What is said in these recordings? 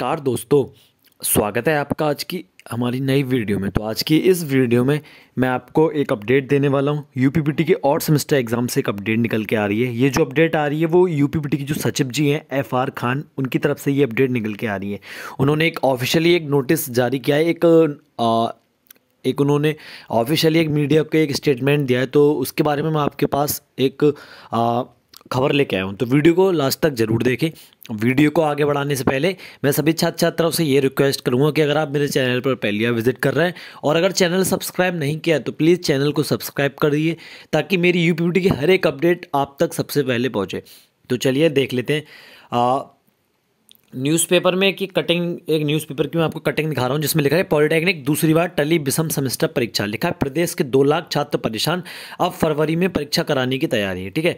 नमस्कार दोस्तों स्वागत है आपका आज की हमारी नई वीडियो में तो आज की इस वीडियो में मैं आपको एक अपडेट देने वाला हूँ यू के और सेमेस्टर एग्ज़ाम से एक अपडेट निकल के आ रही है ये जो अपडेट आ रही है वो यू की जो सचिव जी हैं एफ आर खान उनकी तरफ से ये अपडेट निकल के आ रही है उन्होंने एक ऑफिशियली एक नोटिस जारी किया है एक आ, एक उन्होंने ऑफिशियली एक मीडिया को एक स्टेटमेंट दिया है तो उसके बारे में मैं आपके पास एक आ, खबर लेके आया हूँ तो वीडियो को लास्ट तक ज़रूर देखें वीडियो को आगे बढ़ाने से पहले मैं सभी छात्र छात्राओं से ये रिक्वेस्ट करूँगा कि अगर आप मेरे चैनल पर पहली बार विजिट कर रहे हैं और अगर चैनल सब्सक्राइब नहीं किया तो प्लीज़ चैनल को सब्सक्राइब कर दिए ताकि मेरी यू की हर एक अपडेट आप तक सबसे पहले पहुँचे तो चलिए देख लेते हैं न्यूज़पेपर में कि कटिंग एक न्यूज़पेपर की मैं आपको कटिंग दिखा रहा हूँ जिसमें लिखा है पॉलिटेक्निक दूसरी बार टली विषम सेमेस्टर परीक्षा लिखा है प्रदेश के दो लाख छात्र परेशान अब फरवरी में परीक्षा कराने की तैयारी है ठीक है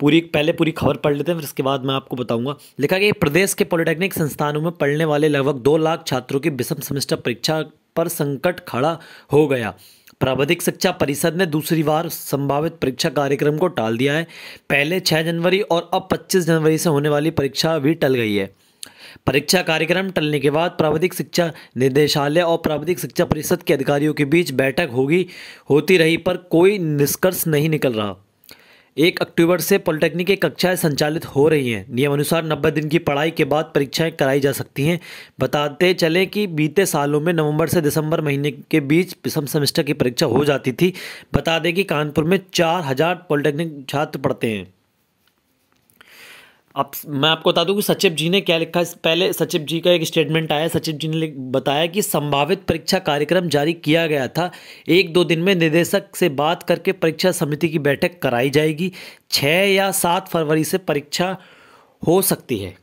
पूरी पहले पूरी खबर पढ़ लेते हैं फिर इसके बाद मैं आपको बताऊंगा लिखा कि प्रदेश के पॉलिटेक्निक संस्थानों में पढ़ने वाले लगभग दो लाख छात्रों की विषम सेमेस्टर परीक्षा पर संकट खड़ा हो गया प्राविधिक शिक्षा परिषद ने दूसरी बार संभावित परीक्षा कार्यक्रम को टाल दिया है पहले छः जनवरी और अब पच्चीस जनवरी से होने वाली परीक्षा भी टल गई है परीक्षा कार्यक्रम टलने के बाद प्राविधिक शिक्षा निदेशालय और प्राविधिक शिक्षा परिषद के अधिकारियों के बीच बैठक होगी होती रही पर कोई निष्कर्ष नहीं निकल रहा एक अक्टूबर से पॉलिटेक्निक की कक्षाएं संचालित हो रही हैं नियमानुसार नब्बे दिन की पढ़ाई के बाद परीक्षाएं कराई जा सकती हैं बताते चलें कि बीते सालों में नवंबर से दिसंबर महीने के बीच प्रथम सेमेस्टर की परीक्षा हो जाती थी बता दें कि कानपुर में चार हज़ार पॉलिटेक्निक छात्र पढ़ते हैं अब मैं आपको बता दूं कि सचिव जी ने क्या लिखा है पहले सचिव जी का एक स्टेटमेंट आया सचिव जी ने बताया कि संभावित परीक्षा कार्यक्रम जारी किया गया था एक दो दिन में निदेशक से बात करके परीक्षा समिति की बैठक कराई जाएगी छः या सात फरवरी से परीक्षा हो सकती है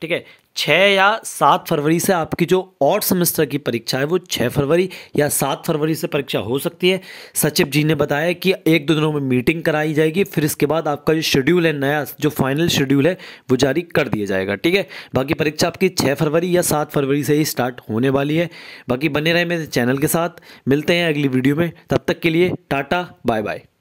ठीक है छः या सात फरवरी से आपकी जो और सेमेस्टर की परीक्षा है वो छः फरवरी या सात फरवरी से परीक्षा हो सकती है सचिव जी ने बताया कि एक दो दिनों में मीटिंग कराई जाएगी फिर इसके बाद आपका जो शेड्यूल है नया जो फाइनल शेड्यूल है वो जारी कर दिया जाएगा ठीक है बाकी परीक्षा आपकी छः फरवरी या सात फरवरी से ही स्टार्ट होने वाली है बाकी बने रहे मेरे चैनल के साथ मिलते हैं अगली वीडियो में तब तक के लिए टाटा बाय बाय